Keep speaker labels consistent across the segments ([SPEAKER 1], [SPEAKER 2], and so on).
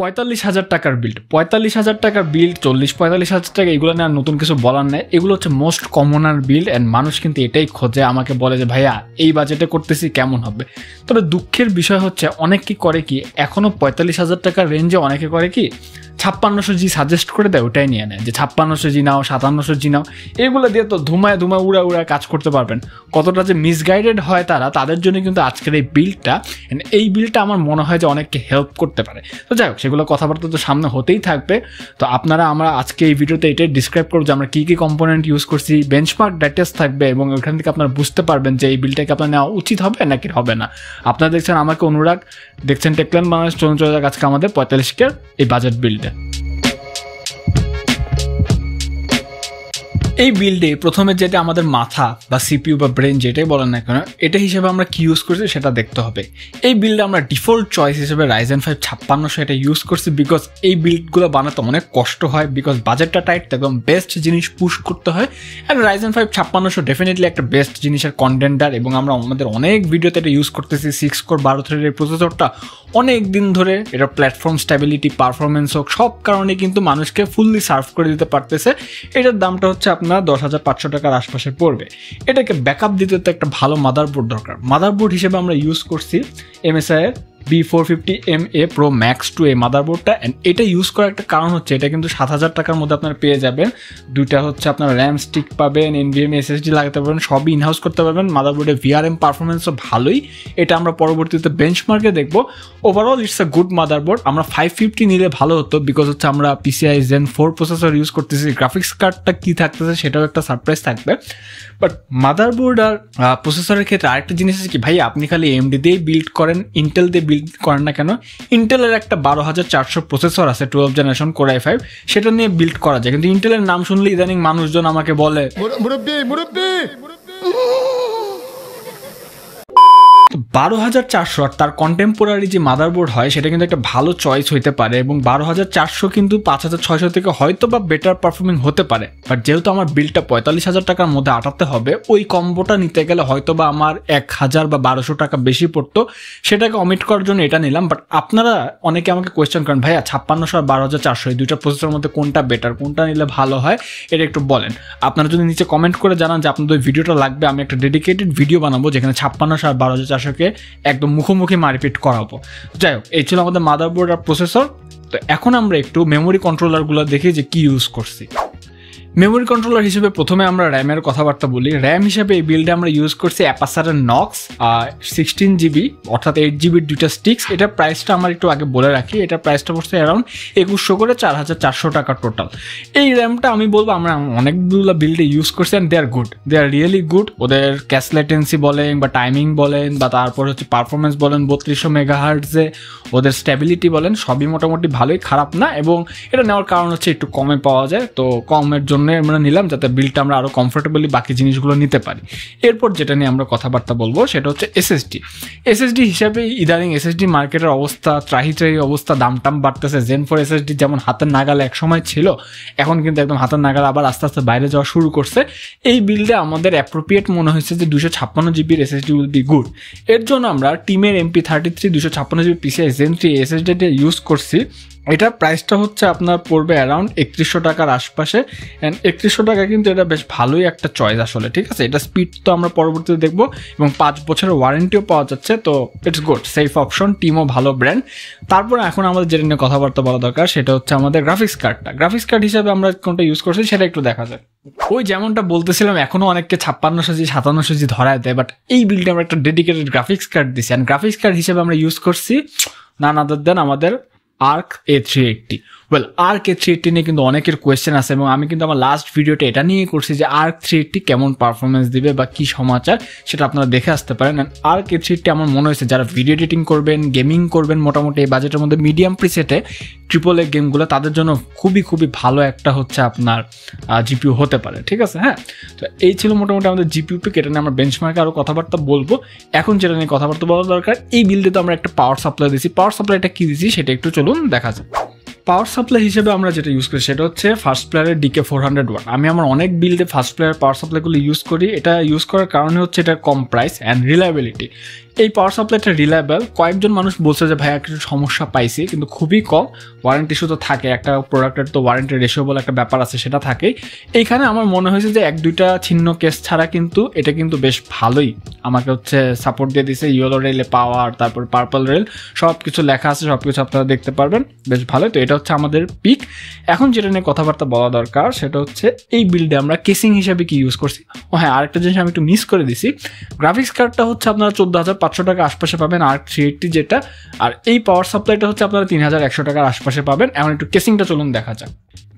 [SPEAKER 1] পঁয়তাল্লিশ হাজার টাকার বিল্ড পঁয়তাল্লিশ হাজার টাকার বিল্ড চল্লিশ পঁয়তাল্লিশ হাজার টাকা এগুলো নিয়ে আর নতুন কিছু বলার নেই এগুলো হচ্ছে মোস্ট কমনার বিল্ড অ্যান্ড মানুষ কিন্তু এটাই খোঁজে আমাকে বলে যে ভাইয়া এই বাজেটে করতেছি কেমন হবে তবে দুঃখের বিষয় হচ্ছে কি করে কি এখনও পঁয়তাল্লিশ হাজার টাকার রেঞ্জে অনেকে করে কি ছাপ্পান্নশো জি সাজেস্ট করে দেয় ওটাই নিয়ে নেয় যে ছাপ্পান্নশো জি নাও সাতান্নশো জি নাও এগুলো দিয়ে তো ধুমায় ধুমায় উড়া উড়া কাজ করতে পারবেন কতটা যে মিসগাইডেড হয় তারা তাদের জন্য কিন্তু আজকের এই বিলটা এই বিলটা আমার মনে হয় যে অনেককে হেল্প করতে পারে তো যাই হোক সেগুলো কথাবার্তা তো সামনে হতেই থাকবে তো আপনারা আমরা আজকে এই ভিডিওতে এটাই ডিসক্রাইব করবো যে আমরা কী কী কম্পোনেন্ট ইউজ করছি বেঞ্চমার্ক ড্যাটাস থাকবে এবং ওখান থেকে আপনারা বুঝতে পারবেন যে এই বিলটাকে আপনার নেওয়া উচিত হবে নাকি হবে না আপনারা দেখছেন আমাকে অনুরাগ দেখছেন টেকলেন বাংলাদেশ চলুন চলে আজকে আমাদের পঁয়তাল্লিশ এই বাজেট বিলটা এই বিল্ডে প্রথমে যেটা আমাদের মাথা বা সিপিউ বা ব্রেন যেটাই বলেন না কেন এটা হিসেবে আমরা কি ইউজ করছি সেটা দেখতে হবে এই বিল্ডে আমরা ডিফল্ট চয়েস হিসেবে রাইজেন ফাইভ ছাপ্পান্নশো এটা ইউজ করছি বিকজ এই বিল্ডগুলো বানাতে অনেক কষ্ট হয় বিকজ বাজেটটা টাইট একদম বেস্ট জিনিস পুশ করতে হয় অ্যান্ড রাইজেন ফাইভ ছাপ্পান্নশো ডেফিনেটলি একটা বেস্ট জিনিসের কন্টেন্টার এবং আমরা আমাদের অনেক ভিডিওতে এটা ইউজ করতেছি সিক্স কোর বারো এই প্রসেসরটা অনেক দিন ধরে এটা প্ল্যাটফর্ম স্ট্যাবিলিটি পারফরমেন্স হোক সব কারণে কিন্তু মানুষকে ফুললি সার্ভ করে দিতে পারতেছে এটার দামটা হচ্ছে আপনার আপনার দশ হাজার পাঁচশো টাকার আশপাশে পড়বে এটাকে ব্যাকআপ দিতে তো একটা ভালো মাদারবোর্ড দরকার মাদারবোর্ড হিসেবে আমরা ইউজ করছি এমএসআইয়ের B four fifty M A pro max two A মাদারবোর্ডটা অ্যান্ড এটা ইউজ করার একটা কারণ হচ্ছে এটা কিন্তু সাত হাজার টাকার মধ্যে আপনার পেয়ে যাবেন দুইটা হচ্ছে আপনার র্যাম স্টিক পাবেন এস ডি লাগাতে পারবেন সবই ইনহাউস করতে পারবেন মাদারবোর্ডে ভিআরএম পারফরমেন্সও ভালোই এটা আমরা পরবর্তীতে বেঞ্চ মার্কে দেখবো overall it's a good motherboard আমরা ফাইভ ফিফটি নিলে ভালো হতো বিকজ হচ্ছে আমরা PCI gen four processor use করতেছি গ্রাফিক্স কার্ডটা কী থাকতেছে সেটাও একটা সারপ্রাইজ থাকবে বাট মাদারবোর্ড আর প্রসেসরের ক্ষেত্রে আরেকটা জিনিস আছে কি ভাই আপনি খালি এমডি দিয়েই বিল্ড করেন ইন্টেল দিয়ে বিল্ড করেন না কেন ইন্টেলের একটা বারো হাজার চারশো প্রসেসর আছে টুয়েলভ জেনারেশন কোরআই ফাইভ সেটা নিয়ে বিল্ড করা যায় কিন্তু ইন্টেলের নাম শুনলে ইদানিং মানুষজন আমাকে বলে মুরব্বী মুরব্বী বারো হাজার চারশো আর তার কন্টেম্পোরারি যে মাদারবোর্ড হয় সেটা কিন্তু একটা ভালো চয়েস হইতে পারে এবং বারো হাজার চারশো কিন্তু পাঁচ হাজার ছয়শো থেকে হয়তো বা বেটার পারফর্মিং হতে পারে বাট যেহেতু আমার বিলটা পঁয়তাল্লিশ হাজার টাকার মধ্যে আটাতে হবে ওই কম্বোটা নিতে গেলে হয়তো বা আমার এক হাজার বা বারোশো টাকা বেশি পড়তো সেটাকে অমিট করার জন্য এটা নিলাম বাট আপনারা অনেকে আমাকে কোয়েশ্চেন করেন ভাইয়া ছাপ্পান্নশো আর বারো হাজার চারশো এই দুইটা প্রসেসের মধ্যে কোনটা বেটার কোনটা নিলে ভালো হয় এটা একটু বলেন আপনারা যদি নিচে কমেন্ট করে জানান যে আপনাদের ভিডিওটা লাগবে আমি একটা ডেডিকেটেড ভিডিও বানাবো যেখানে ছাপ্পান্নশো আর বারো হাজার চারশো আপনাদেরকে একদম মুখোমুখি মারপিট করাবো যাই হোক এই ছিল আমাদের মাদারবোর্ড আর প্রসেসর তো এখন আমরা একটু মেমোরি কন্ট্রোলারগুলো দেখি যে কি ইউজ করছি মেমোরি কন্ট্রোলার হিসেবে প্রথমে আমরা র্যামের কথাবার্তা বলি র্যাম হিসেবে এই বিলটা আমরা ইউজ করছি অ্যাপাসারের নক্স আর সিক্সটিন জিবি অর্থাৎ এইট জিবির দুইটা স্টিক্স এটা প্রাইসটা আমার একটু আগে বলে রাখি এটা প্রাইসটা পড়ছে অ্যারাউন্ড একুশশো করে চার হাজার চারশো টাকা টোটাল এই র্যামটা আমি বলবো আমরা অনেকগুলো বিল্ডে ইউজ করছি and they are good they are really good ওদের ক্যাশ লেটেন্সি বলেন বা টাইমিং বলেন বা তারপর হচ্ছে পারফরমেন্স বলেন বত্রিশশো মেগা হার্টসে ওদের স্ট্যাবিলিটি বলেন সবই মোটামুটি ভালোই খারাপ না এবং এটা নেওয়ার কারণ হচ্ছে একটু কমে পাওয়া যায় তো কমের জন্য জন্য আমরা নিলাম যাতে বিলটা আমরা আরও কমফোর্টেবলি বাকি জিনিসগুলো নিতে পারি এরপর যেটা নিয়ে আমরা কথাবার্তা বলবো সেটা হচ্ছে এসএসডি এসএসডি হিসাবে ইদানিং এসএসডি মার্কেটের অবস্থা ত্রাহি ত্রাহি অবস্থা দাম টাম বাড়তেছে জেন ফোর এসএসডি যেমন হাতের নাগালে একসময় ছিল এখন কিন্তু একদম হাতের নাগালে আবার আস্তে আস্তে বাইরে যাওয়া শুরু করছে এই বিলটা আমাদের অ্যাপ্রোপ্রিয়েট মনে হয়েছে যে দুশো ছাপ্পান্ন জিবির এসএসডি উইল বি গুড এর জন্য আমরা টিমের এমপি থার্টি থ্রি দুশো ছাপ্পান্ন জিবি পিসিআই জেন থ্রি এসএসডিটা ইউজ করছি এটা প্রাইসটা হচ্ছে আপনার পড়বে অ্যারাউন্ড একত্রিশশো টাকার আশপাশে অ্যান্ড একত্রিশশো টাকা কিন্তু এটা বেশ ভালোই একটা চয়েস আসলে ঠিক আছে এটা স্পিড তো আমরা পরবর্তীতে দেখবো এবং পাঁচ বছরের ওয়ারেন্টিও পাওয়া যাচ্ছে তো ইটস গুড সেফ অপশন টিমও ভালো ব্র্যান্ড তারপরে এখন আমাদের যেটা নিয়ে কথাবার্তা বলা দরকার সেটা হচ্ছে আমাদের গ্রাফিক্স কার্ডটা গ্রাফিক্স কার্ড হিসাবে আমরা কোনটা ইউজ করছি সেটা একটু দেখা যায় ওই যেমনটা বলতেছিলাম এখনও অনেককে ছাপ্পান্ন সাজি সাতান্ন সাজি ধরায় দেয় বাট এই বিলটা আমরা একটা ডেডিকেটেড গ্রাফিক্স কার্ড দিছি অ্যান্ড গ্রাফিক্স কার্ড হিসেবে আমরা ইউজ করছি নানা দেন আমাদের ARC A380 well Arc three eighty নিয়ে কিন্তু অনেকের কোয়েশ্চেন আছে এবং আমি কিন্তু আমার লাস্ট ভিডিওটা এটা নিয়ে করছি যে আর্ক এইটটি কেমন পারফরমেন্স দিবে বা কি সমাচার সেটা আপনারা দেখে আসতে পারেন অ্যান্ড আর্ক থ্রি এইটটি আমার মনে হয়েছে যারা ভিডিও এডিটিং করবেন গেমিং করবেন মোটামুটি এই বাজেটের মধ্যে মিডিয়াম প্রিসেটে ট্রিপল এ গেমগুলো তাদের জন্য খুবই খুবই ভালো একটা হচ্ছে আপনার জিপিউ হতে পারে ঠিক আছে হ্যাঁ তো এই ছিল মোটামুটি আমাদের জিপিউ পিক এটা নিয়ে আমরা বেঞ্চমার্কে আরও কথাবার্তা বলবো এখন যেটা নিয়ে কথাবার্তা বলা দরকার এই বিলটিতে আমরা একটা পাওয়ার সাপ্লাই দিয়েছি পাওয়ার সাপ্লাইটা কী দিয়েছি সেটা একটু চলুন দেখা যায় পাওয়ার সাপ্লাই হিসেবে আমরা যেটা ইউজ করি সেটা হচ্ছে ফার্স্ট প্লেয়ারের ডিকে ফোর হান্ড্রেড ওয়ান আমি আমার অনেক বিল্ডে ফার্স্ট প্লেয়ার পাওয়ার সাপ্লাইগুলো ইউজ করি এটা ইউজ করার কারণে হচ্ছে এটা কম প্রাইস অ্যান্ড রিলায়েবিলিটি এই পাওয়ার সাপ্লাইটা রিলায়েবল কয়েকজন মানুষ বলছে যে ভাইয়া কিছু সমস্যা পাইছি কিন্তু খুবই কম ওয়ারেন্টি শুধু থাকে একটা প্রোডাক্টের তো ওয়ারেন্টি রেশিও বলে একটা ব্যাপার আছে সেটা থাকে এইখানে আমার মনে হয়েছে যে এক দুইটা ছিন্ন কেস ছাড়া কিন্তু এটা কিন্তু বেশ ভালোই আমাকে হচ্ছে সাপোর্ট দিয়ে দিছে ইয়েলো রেলে পাওয়ার তারপর পার্পল রেল সব কিছু লেখা আছে সব কিছু আপনারা দেখতে পারবেন বেশ ভালোই তো এটা হচ্ছে আমাদের পিক এখন যেটা নিয়ে কথাবার্তা বলা দরকার সেটা হচ্ছে এই বিল্ডে আমরা কেসিং হিসাবে কি ইউজ করছি ও হ্যাঁ আরেকটা জিনিস আমি একটু মিস করে দিছি গ্রাফিক্স কার্ডটা হচ্ছে আপনারা চোদ্দো হাজার পাঁচশো টাকা আশপাশে পাবেন আর থ্রি এইটটি যেটা আর এই পাওয়ার সাপ্লাইটা হচ্ছে আপনারা তিন হাজার একশো টাকার আশপাশে পাবেন এমন একটু কেসিংটা চলুন দেখা যাক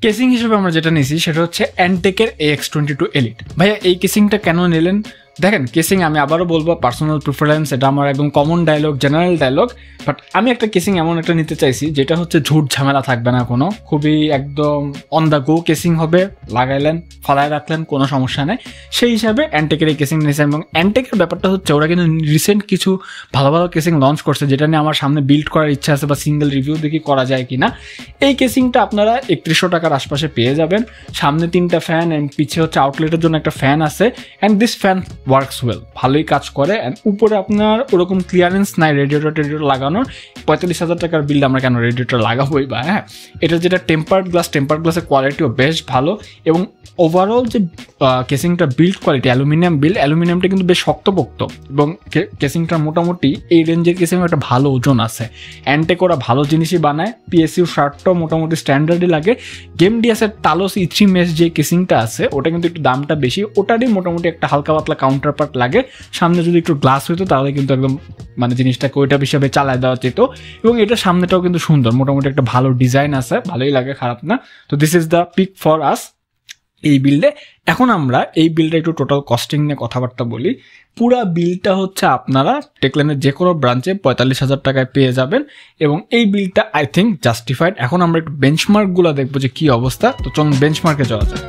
[SPEAKER 1] কেসিং হিসেবে আমরা যেটা নিয়েছি সেটা হচ্ছে অ্যান্টেকের A X twenty two elite ভাইয়া এই কেসিংটা কেন নিলেন দেখেন কেসিং আমি আবারও বলবো পার্সোনাল প্রিফারেন্স এটা আমার একদম common dialogue general dialogue but আমি একটা কেসিং এমন একটা নিতে চাইছি যেটা হচ্ছে ঝুট ঝামেলা থাকবে না কোনো খুবই একদম অন দ্য গো কেসিং হবে লাগাইলেন ফলায় রাখলেন কোনো সমস্যা নেই সেই হিসাবে অ্যান্টেকের এই কেসিং নিয়েছে এবং অ্যান্টেকের ব্যাপারটা হচ্ছে ওরা কিন্তু রিসেন্ট কিছু ভালো ভালো কেসিং লঞ্চ করছে যেটা নিয়ে আমার সামনে বিল্ড করার ইচ্ছা আছে বা সিঙ্গেল রিভিউ দেখি করা যায় কি না এই কেসিংটা আপনারা একত্রিশশো টাকার আশপাশে পেয়ে যাবেন সামনে তিনটা ফ্যান অ্যান্ড পিছে হচ্ছে আউটলেটের জন্য একটা ফ্যান আছে and this fan works well ভালোই কাজ করে অ্যান্ড উপরে আপনার ওরকম ক্লিয়ারেন্স নাই রেডিওটার টেডিওটার লাগানোর পঁয়তাল্লিশ হাজার টাকার বিল আমরা কেন রেডিওটার লাগাবোই বা হ্যাঁ এটা যেটা টেম্পার্ড গ্লাস টেম্পার্ড গ্লাসের কোয়ালিটিও বেশ ভালো এবং ওভারঅল যে কেসিংটা বিল্ড কোয়ালিটি অ্যালুমিনিয়াম বিল্ড অ্যালুমিনিয়ামটা কিন্তু বেশ শক্তপোক্ত এবং কেসিংটা মোটামুটি এই রেঞ্জের কেসিং একটা ভালো ওজন আছে অ্যান্টেক ওরা ভালো জিনিসই বানায় পিএসসিউ শার্টটাও মোটামুটি স্ট্যান্ডার্ডই লাগে গেম ডিএসের তালোস ইথ্রি মেস যে কেসিংটা আছে ওটা কিন্তু একটু দামটা বেশি ওটারই মোটামুটি একটা হালকা পাতলা কাউন্টার পার্ট লাগে সামনে যদি একটু গ্লাস হইতো তাহলে কিন্তু একদম মানে জিনিসটা ওইটা হিসাবে চালায় দেওয়া যেত এবং এটা সামনেটাও কিন্তু সুন্দর মোটামুটি একটা ভালো ডিজাইন আছে ভালোই লাগে খারাপ না তো this is the pick for us এই বিল্ডে এখন আমরা এই বিলটা একটু টোটাল কস্টিং নিয়ে কথাবার্তা বলি পুরা বিলটা হচ্ছে আপনারা টেকলেনের যে কোনো ব্রাঞ্চে পঁয়তাল্লিশ হাজার টাকায় পেয়ে যাবেন এবং এই বিলটা আই থিঙ্ক জাস্টিফাইড এখন আমরা একটু বেঞ্চমার্কগুলো দেখবো যে কী অবস্থা তো চলুন বেঞ্চমার্কে যাওয়া যায়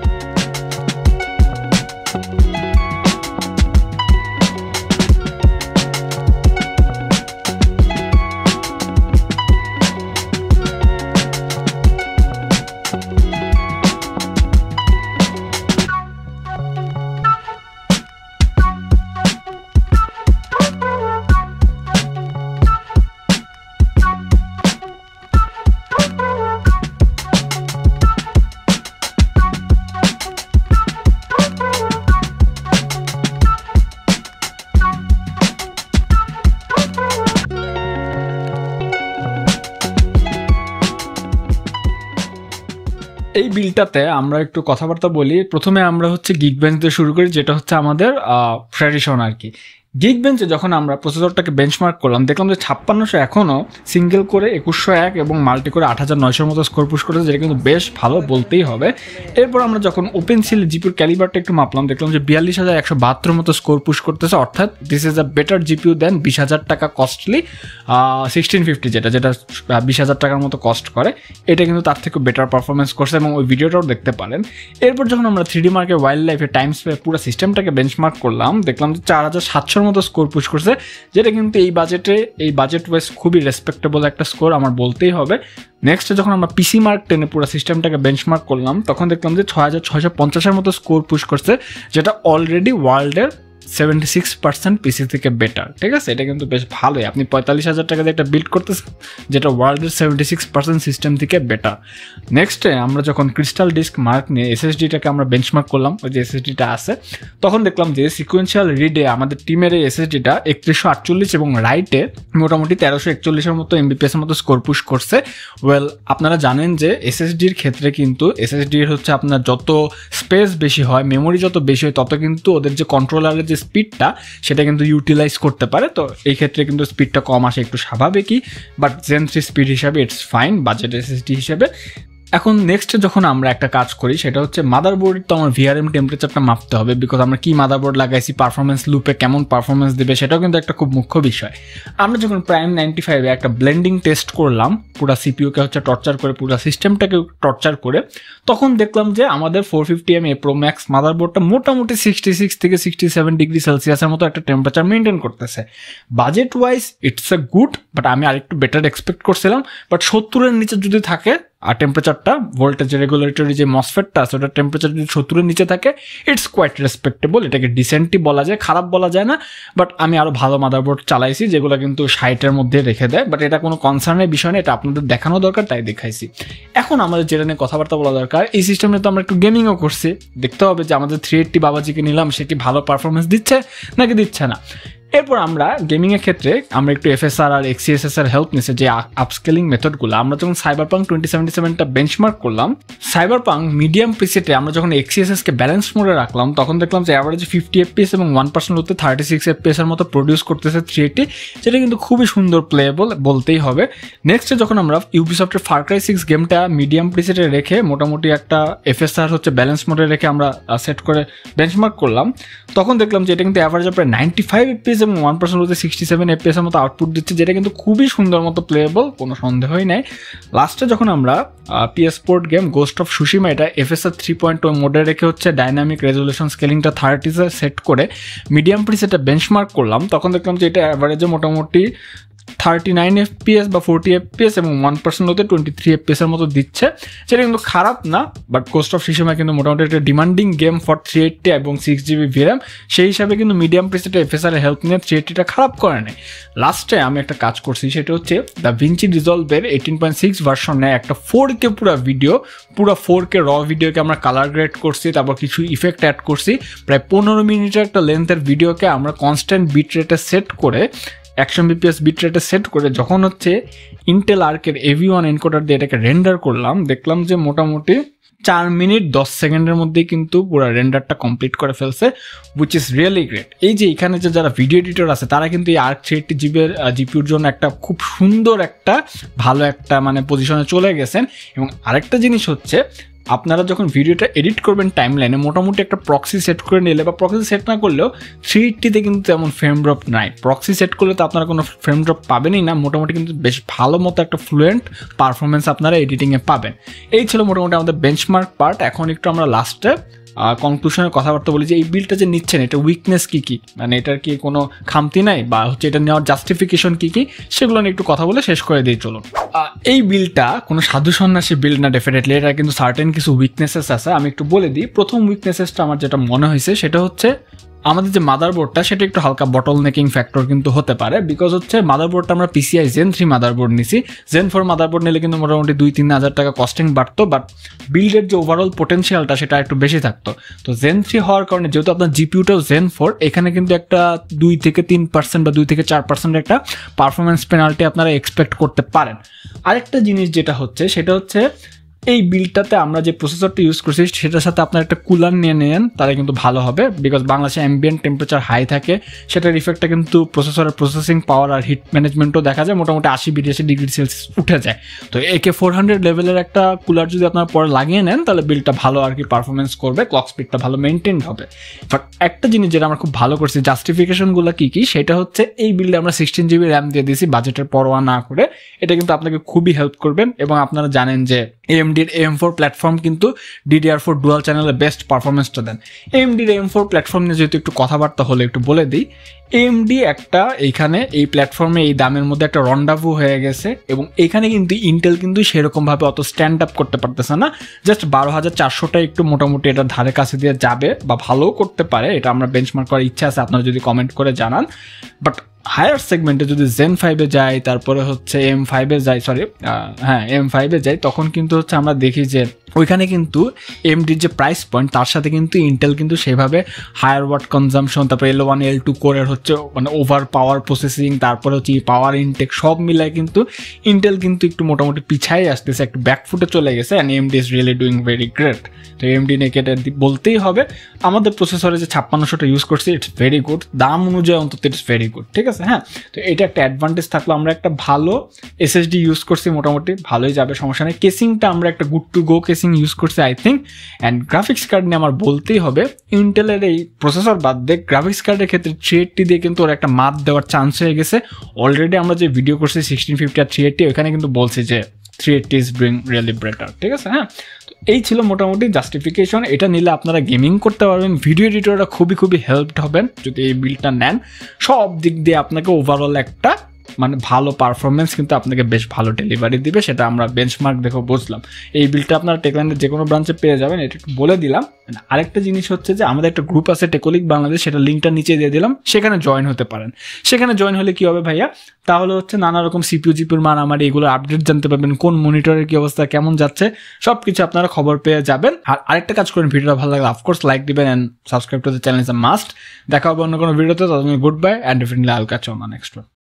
[SPEAKER 1] এই বিলটাতে আমরা একটু কথাবার্তা বলি প্রথমে আমরা হচ্ছে গিগ ব্যাংক দিয়ে শুরু করি যেটা হচ্ছে আমাদের ট্র্যাডিশন আর কি গিগ বেঞ্চে যখন আমরা প্রসেসরটাকে বেঞ্চমার্ক করলাম দেখলাম যে ছাপ্পান্নশো এখনও সিঙ্গেল করে একুশশো এক এবং মাল্টি করে আট হাজার নয়শোর মতো স্কোর পুশ করেছে যেটা কিন্তু বেশ ভালো বলতেই হবে এরপর আমরা যখন ওপেন সিল জিপিউর ক্যালিবারটা একটু মাপলাম দেখলাম যে বিয়াল্লিশ হাজার একশো বাহাত্তর মতো স্কোর পুশ করতেছে অর্থাৎ this is a better GPU than বিশ হাজার টাকা কস্টলি সিক্সটিন ফিফটি যেটা যেটা বিশ হাজার টাকার মতো কস্ট করে এটা কিন্তু তার থেকে বেটার পারফরমেন্স করছে এবং ওই ভিডিওটাও দেখতে পারেন এরপর যখন আমরা থ্রিডি মার্কে ওয়াইল্ড লাইফে টাইমস পুরো সিস্টেমটাকে বেঞ্চমার্ক করলাম দেখলাম যে চার হাজার সাতশো একশোর মতো স্কোর পুশ করছে যেটা কিন্তু এই বাজেটে এই বাজেট ওয়াইজ খুবই রেসপেক্টেবল একটা স্কোর আমার বলতেই হবে নেক্সট যখন আমরা পিসি মার্ক টেনে পুরো সিস্টেমটাকে বেঞ্চমার্ক করলাম তখন দেখলাম যে ছয় হাজার ছয়শো পঞ্চাশের মতো স্কোর পুশ করছে যেটা অলরেডি ওয়ার্ল্ডের সেভেন্টি সিক্স পার্সেন্ট পিসি থেকে বেটার ঠিক আছে এটা কিন্তু বেশ ভালোই আপনি পঁয়তাল্লিশ হাজার টাকা দিয়ে একটা বিল্ড করতেছেন যেটা ওয়ার্ল্ডের সেভেন্টি সিক্স পার্সেন্ট সিস্টেম থেকে বেটার নেক্সটে আমরা যখন ক্রিস্টাল ডিস্ক মার্ক নিয়ে এসএসডিটাকে আমরা বেঞ্চমার্ক করলাম ওই যে এসএসডিটা আছে তখন দেখলাম যে সিকুয়েন্সিয়াল রিডে আমাদের টিমের এই এসএসডিটা একত্রিশশো আটচল্লিশ এবং রাইটে মোটামুটি তেরোশো একচল্লিশের মতো এমবিপিএসের মতো স্কোর পুশ করছে ওয়েল আপনারা জানেন যে এসএসডির ক্ষেত্রে কিন্তু এসএসডির হচ্ছে আপনার যত স্পেস বেশি হয় মেমোরি যত বেশি হয় তত কিন্তু ওদের যে কন্ট্রোলারের যে স্পিডটা সেটা কিন্তু ইউটিলাইজ করতে পারে তো এই ক্ষেত্রে কিন্তু স্পিডটা কম আসে একটু স্বাভাবিকই বাট জেন থ্রি স্পিড হিসাবে ইটস ফাইন বাজেট এসএসডি হিসাবে এখন নেক্সট যখন আমরা একটা কাজ করি সেটা হচ্ছে মাদারবোর্ড তো আমার ভিআরএম টেম্পারেচারটা মাপতে হবে বিকজ আমরা কি মাদারবোর্ড লাগাইছি পারফরমেন্স লুপে কেমন পারফরমেন্স দেবে সেটাও কিন্তু একটা খুব মুখ্য বিষয় আমরা যখন প্রাইম নাইনটি ফাইভে একটা ব্লেন্ডিং টেস্ট করলাম পুরো সিপিউকে হচ্ছে টর্চার করে পুরো সিস্টেমটাকে টর্চার করে তখন দেখলাম যে আমাদের four fifty M A pro max মাদারবোর্ডটা মোটামুটি সিক্সটি সিক্স থেকে সিক্সটি সেভেন ডিগ্রি সেলসিয়াসের মতো একটা টেম্পারেচার মেনটেন করতেছে budget wise it's a good but আমি আরেকটু বেটার এক্সপেক্ট করছিলাম বাট সত্তরের নিচে যদি থাকে আর টেম্পারেচারটা ভোল্টেজ রেগুলেটরি যে মসফেটটা আছে ওটা টেম্পারেচার যদি সত্তরের নিচে থাকে ইটস কোয়াইট রেসপেক্টেবল এটাকে ডিসেন্টই বলা যায় খারাপ বলা যায় না বাট আমি আরও ভালো মাদারবোর্ড চালাইছি যেগুলো কিন্তু সাইটের মধ্যে রেখে দেয় বাট এটা কোনো কনসার্নের বিষয় না এটা আপনাদের দেখানো দরকার তাই দেখাইছি এখন আমাদের যেটা নিয়ে কথাবার্তা বলা দরকার এই সিস্টেমে তো আমরা একটু গেমিংও করছি দেখতে হবে যে আমাদের থ্রি এইটটি বাবাজিকে নিলাম সে কি ভালো পারফরমেন্স দিচ্ছে নাকি দিচ্ছে না এরপর আমরা গেমিংয়ের ক্ষেত্রে আমরা একটু এফএসআর আর আর হেল্প নিছে যে আপস্কেলিং মেথডগুলো আমরা যখন সাইবার পাং টোয়েন্টি সেভেন্টি সেভেনটা বেঞ্চমার্ক করলাম সাইবার পাং মিডিয়াম পিসিতে আমরা যখন এক্সিএসএসকে ব্যালেন্স মোডে রাখলাম তখন দেখলাম যে অ্যাভারেজ ফিফটি এফপিএস এবং ওয়ান পার্সেন্ট হতে থার্টি সিক্স এর মতো প্রডিউস করতেছে থ্রি এইটি যেটা কিন্তু খুবই সুন্দর প্লেয়েবল বলতেই হবে নেক্সটে যখন আমরা ইউবিসফটের ফারক্রাই সিক্স গেমটা মিডিয়াম প্রিসেটে রেখে মোটামুটি একটা এফএসআর হচ্ছে ব্যালেন্স মোডে রেখে আমরা সেট করে বেঞ্চমার্ক করলাম তখন দেখলাম যে এটা কিন্তু অ্যাভারেজ প্রায় ninety five FPS seven one percent রোজে সিক্সটি সেভেন এফপিএসের মতো আউটপুট দিচ্ছে যেটা কিন্তু খুবই সুন্দর মতো প্লেয়েবল কোনো সন্দেহই নেই লাস্টে যখন আমরা PS port game Ghost of Tsushima এটা এফএসআর থ্রি পয়েন্ট ওই মোডে রেখে হচ্ছে ডাইনামিক রেজলিউশন স্কেলিংটা থার্টিসে সেট করে মিডিয়াম প্রিসেটা বেঞ্চমার্ক করলাম তখন দেখলাম যে এটা অ্যাভারেজে মোটামুটি থার্টি নাইন এফপিএস বা ফোরটি এফপিএস এবং ওয়ান পার্সেন্ট হতে টোয়েন্টি থ্রি এফপিএসের মতো দিচ্ছে সেটা কিন্তু খারাপ না বাট কোস্ট অফ হিসেবে কিন্তু মোটামুটি একটা demanding game for three eighty এবং সিক্স জিবি ভিরাম সেই হিসাবে কিন্তু মিডিয়াম প্রেসেটা এফএসআর হেলথ নিয়ে থ্রি এইটটিটা খারাপ করে নেই লাস্টে আমি একটা কাজ করছি সেটা হচ্ছে দ্য ভিঞ্চি রিজলভের এইটিন পয়েন্ট সিক্স ভার্সনে একটা ফোর কে পুরো ভিডিও পুরো ফোর কে র ভিডিওকে আমরা কালার গ্রেড করছি তারপর কিছু ইফেক্ট অ্যাড করছি প্রায় পনেরো মিনিটের একটা লেন্থের ভিডিওকে আমরা কনস্ট্যান্ট বিট রেটে সেট করে একশো বিপিএস বিটরেটে সেট করে যখন হচ্ছে ইন্টেল আর্কের এভি ওয়ান এনকোডার দিয়ে এটাকে রেন্ডার করলাম দেখলাম যে মোটামুটি চার মিনিট দশ সেকেন্ডের মধ্যেই কিন্তু পুরো রেন্ডারটা কমপ্লিট করে ফেলছে উইচ ইজ রিয়েলি গ্রেট এই যে এখানে যে যারা ভিডিও এডিটর আছে তারা কিন্তু এই আর্ক থ্রি এইটটি জিবের জিপিউর জন্য একটা খুব সুন্দর একটা ভালো একটা মানে পজিশনে চলে গেছেন এবং আরেকটা জিনিস হচ্ছে আপনারা যখন ভিডিওটা এডিট করবেন টাইম লাইনে মোটামুটি একটা প্রক্সি সেট করে নিলে বা প্রক্সি সেট না করলেও থ্রি এইটটিতে কিন্তু তেমন ফ্রেম ড্রপ নাই প্রক্সি সেট করলে তো আপনারা কোনো ফ্রেম ড্রপ পাবেনই না মোটামুটি কিন্তু বেশ ভালো মতো একটা ফ্লুয়েন্ট পারফরমেন্স আপনারা এডিটিংয়ে পাবেন এই ছিল মোটামুটি আমাদের বেঞ্চমার্ক পার্ট এখন একটু আমরা লাস্টে কনক্লুশনের কথাবার্তা বলি যে এই বিলটা যে নিচ্ছেন এটা উইকনেস কী কী মানে এটার কি কোনো খামতি নাই বা হচ্ছে এটা নেওয়ার জাস্টিফিকেশন কী কী সেগুলো নিয়ে একটু কথা বলে শেষ করে দিয়ে চলুন এই বিলটা কোনো সাধু সন্ন্যাসী বিল না ডেফিনেটলি এটা কিন্তু সার্টেন কিছু উইকনেসেস আছে আমি একটু বলে দিই প্রথম উইকনেসেসটা আমার যেটা মনে হয়েছে সেটা হচ্ছে আমাদের যে মাদারবোর্ডটা সেটা একটু হালকা বটল নেকিং ফ্যাক্টর কিন্তু হতে পারে বিকজ হচ্ছে মাদারবোর্ডটা আমরা পিসিআই জেন থ্রি মাদারবোর্ড নিছি জেন ফোর মাদারবোর্ড নিলে কিন্তু মোটামুটি দুই তিন হাজার টাকা কস্টিং বাড়তো বাট বিল্ডের যে ওভারঅল পোটেন্সিয়ালটা সেটা একটু বেশি থাকতো তো জেন থ্রি হওয়ার কারণে যেহেতু আপনার জিপিউটাও জেন ফোর এখানে কিন্তু একটা দুই থেকে তিন পার্সেন্ট বা দুই থেকে চার পার্সেন্ট একটা পারফরমেন্স পেনাল্টি আপনারা এক্সপেক্ট করতে পারেন আরেকটা জিনিস যেটা হচ্ছে সেটা হচ্ছে এই বিলটাতে আমরা যে প্রসেসরটা ইউজ করছি সেটার সাথে আপনার একটা কুলার নিয়ে নেন তাহলে কিন্তু ভালো হবে বিকজ বাংলাদেশে অ্যাম্বিয়েন্ট টেম্পারেচার হাই থাকে সেটার ইফেক্টটা কিন্তু প্রসেসরের প্রসেসিং পাওয়ার আর হিট ম্যানেজমেন্টও দেখা যায় মোটামুটি আশি বিরাশি ডিগ্রি সেলসিয়াস উঠে যায় তো একে ফোর হান্ড্রেড লেভেলের একটা কুলার যদি আপনার পরে লাগিয়ে নেন তাহলে বিলটা ভালো আর কি পারফরমেন্স করবে ক্লক স্পিডটা ভালো মেনটেন হবে বাট একটা জিনিস যেটা আমরা খুব ভালো করছি জাস্টিফিকেশনগুলো কী কী সেটা হচ্ছে এই বিলটা আমরা সিক্সটিন জিবি র্যাম দিয়ে দিয়েছি বাজেটের পরোয়া না করে এটা কিন্তু আপনাকে খুবই হেল্প করবেন এবং আপনারা জানেন যে এম এমডির এম ফোর প্ল্যাটফর্ম কিন্তু ডিডিআর ফোর ডুয়াল চ্যানেলে বেস্ট পারফরমেন্সটা দেন এমডির এম ফোর প্ল্যাটফর্ম নিয়ে যেহেতু একটু কথাবার্তা হলে একটু বলে দিই এমডি একটা এইখানে এই প্ল্যাটফর্মে এই দামের মধ্যে একটা রন্ডাভু হয়ে গেছে এবং এখানে কিন্তু ইন্টেল কিন্তু সেরকমভাবে অত স্ট্যান্ড আপ করতে পারতেছে না জাস্ট বারো হাজার চারশোটা একটু মোটামুটি এটা ধারে কাছে দিয়ে যাবে বা ভালোও করতে পারে এটা আমরা বেঞ্চমার্ক করার ইচ্ছা আছে আপনারা যদি কমেন্ট করে জানান বাট হায়ার সেগমেন্টে যদি জেন ফাইভে যাই তারপরে হচ্ছে এম ফাইভে যাই সরি হ্যাঁ এম ফাইভে যাই তখন কিন্তু হচ্ছে আমরা দেখি যে ওইখানে কিন্তু এমডির যে প্রাইস পয়েন্ট তার সাথে কিন্তু ইন্টেল কিন্তু সেভাবে হায়ার ওয়াট কনজামশন তারপরে এল ওয়ান এল টু কোরের হচ্ছে মানে ওভার পাওয়ার প্রসেসিং তারপরে হচ্ছে পাওয়ার ইনটেক সব মিলায় কিন্তু ইন্টেল কিন্তু একটু মোটামুটি পিছাই আসতেছে একটু ব্যাকফুটে চলে গেছে and AMD is really doing very great তো এমডি নিয়ে কেটে বলতেই হবে আমাদের প্রসেসরে যে ছাপ্পান্নশোটা ইউজ করছে ইটস ভেরি গুড দাম অনুযায়ী অন্তত ইটস ভেরি গুড ঠিক আছে আছে হ্যাঁ তো এটা একটা অ্যাডভান্টেজ থাকলো আমরা একটা ভালো এসএসডি ইউজ করছি মোটামুটি ভালোই যাবে সমস্যা নেই কেসিংটা আমরা একটা good to go casing use করছি I think and graphics card নিয়ে আমার বলতেই হবে ইন্টেলের এই প্রসেসর বাদ দিয়ে গ্রাফিক্স কার্ডের ক্ষেত্রে থ্রি এইটটি দিয়ে কিন্তু ওর একটা মাত দেওয়ার চান্স হয়ে গেছে অলরেডি আমরা যে ভিডিও করছি সিক্সটিন ফিফটি আর থ্রি এইটটি ওইখানে কিন্তু বলছি যে three eighty is bring really better ঠিক আছে হ্যাঁ এই ছিল মোটামুটি জাস্টিফিকেশন এটা নিলে আপনারা গেমিং করতে পারবেন ভিডিও এডিটররা খুবই খুবই হেল্পড হবেন যদি এই বিলটা নেন সব দিক দিয়ে আপনাকে ওভারঅল একটা মানে ভালো পারফরমেন্স কিন্তু আপনাকে বেশ ভালো ডেলিভারি দিবে সেটা আমরা বেঞ্চমার্ক দেখো বুঝলাম এই বিলটা আপনারা টেকলাইনের যে কোনো ব্রাঞ্চে পেয়ে যাবেন এটা একটু বলে দিলাম আরেকটা জিনিস হচ্ছে যে আমাদের একটা গ্রুপ আছে টেকোলিক বাংলাদেশ সেটা লিঙ্কটা নিচে দিয়ে দিলাম সেখানে জয়েন হতে পারেন সেখানে জয়েন হলে কি হবে ভাইয়া তাহলে হচ্ছে নানা রকম সিপিউ জিপিউর আমার এগুলো আপডেট জানতে পারবেন কোন মনিটরের কি অবস্থা কেমন যাচ্ছে সব কিছু আপনারা খবর পেয়ে যাবেন আর আরেকটা কাজ করেন ভিডিওটা ভালো লাগলে অফকোর্স লাইক দিবেন and subscribe to the channel must দেখা হবে অন্য কোনো ভিডিওতে ততদিন গুড বাই অ্যান্ড ডেফিনেটলি আলকা চৌমা এক্সট্রা